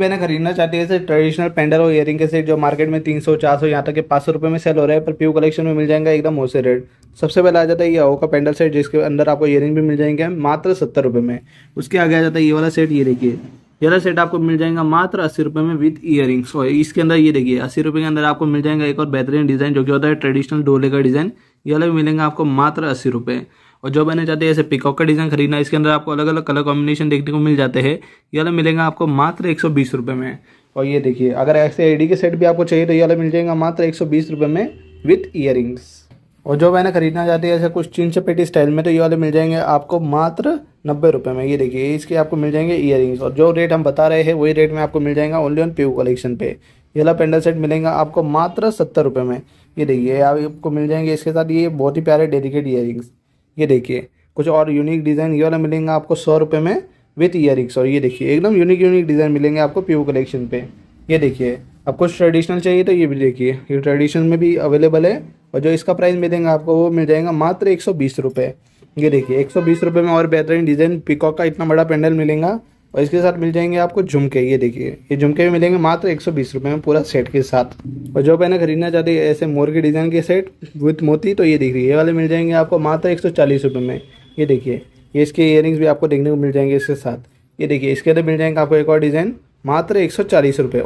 मैंने खरीदना चाहती है ट्रेडिशनल पेंडल और ईयरिंग के सेट जो मार्केट में तीन सौ चार सौ यहाँ तक के पाँच सौ रुपये में सेल हो रहा है पर प्यू कलेक्शन में मिल जाएगा एकदम होलसेल रेट सबसे पहले आ जाता है ये आओ का पेंडल सेट जिसके अंदर आपको इयरिंग भी मिल जाएंगे मात्र सत्तर रुपये में उसके आगे आ जाता है ये वाला सेट ये देखिए ये वाला सेट आपको मिल जाएगा मात्र अस्सी रुपये में विद ईयरिंग्स और इसके अंदर ये देखिए अस्सी रुपये के अंदर आपको मिल जाएगा एक और बेहतरीन डिज़ाइन जो कि होता है ट्रेडिशनल डोले का डिज़ाइन ये वाला भी मिलेंगे आपको मात्र अस्सी रुपये और जो मैंने चाहते हैं ऐसे पिकॉक का डिज़ाइन खरीदना इसके अंदर आपको अलग अलग कलर कॉम्बिनेशन देखने को मिल जाते हैं ये वाला मिलेगा आपको मात्र एक रुपए में और ये देखिए अगर ऐसे एडी के सेट भी आपको चाहिए तो ये वाला मिल जाएगा मात्र एक में विथ ईयर और जो मैंने खरीदना चाहती है ऐसे कुछ चिन चपेटी स्टाइल में तो ये वाले मिल जाएंगे आपको मात्र नब्बे रुपये में ये देखिए इसके आपको मिल जाएंगे इयर और जो रेट हम बता रहे हैं वही रेट में आपको मिल जाएगा ओनली ऑन प्यू कलेक्शन पे ये वाला पेंडल सेट मिलेगा आपको मात्र सत्तर रुपये में ये देखिए आपको मिल जाएंगे इसके साथ ये बहुत ही प्यारे डेडिकेट इयर ये देखिए कुछ और यूनिक डिज़ाइन ये वाला मिलेंगे आपको सौ रुपये में विथ ईयर और ये देखिए एकदम यूनिक यूनिक डिज़ाइन मिलेंगे आपको प्यू कलेक्शन पे ये देखिए आपको ट्रेडिशनल चाहिए तो ये भी देखिए ये ट्रेडिशनल में भी अवेलेबल है और जो इसका प्राइस मिलेंगे आपको वो मिल जाएगा मात्र एक सौ बीस रुपये ये देखिए एक सौ बीस रुपये में और बेहतरीन डिज़ाइन पिकॉक का इतना बड़ा पेंडल मिलेगा और इसके साथ मिल जाएंगे आपको झुमके ये देखिए ये झुमके भी मिलेंगे मात्र एक सौ में पूरा सेट के साथ और जो मैंने खरीदना चाहते हैं ऐसे मोर के डिज़ाइन के सेट विथ मोती तो ये दिख रही है ये वाले मिल जाएंगे आपको मात्र एक सौ में ये देखिए ये इसके इयर भी आपको देखने को मिल जाएंगे इसके साथ ये देखिए इसके अंदर मिल जाएंगे आपको एक और डिज़ाइन मात्र एक सौ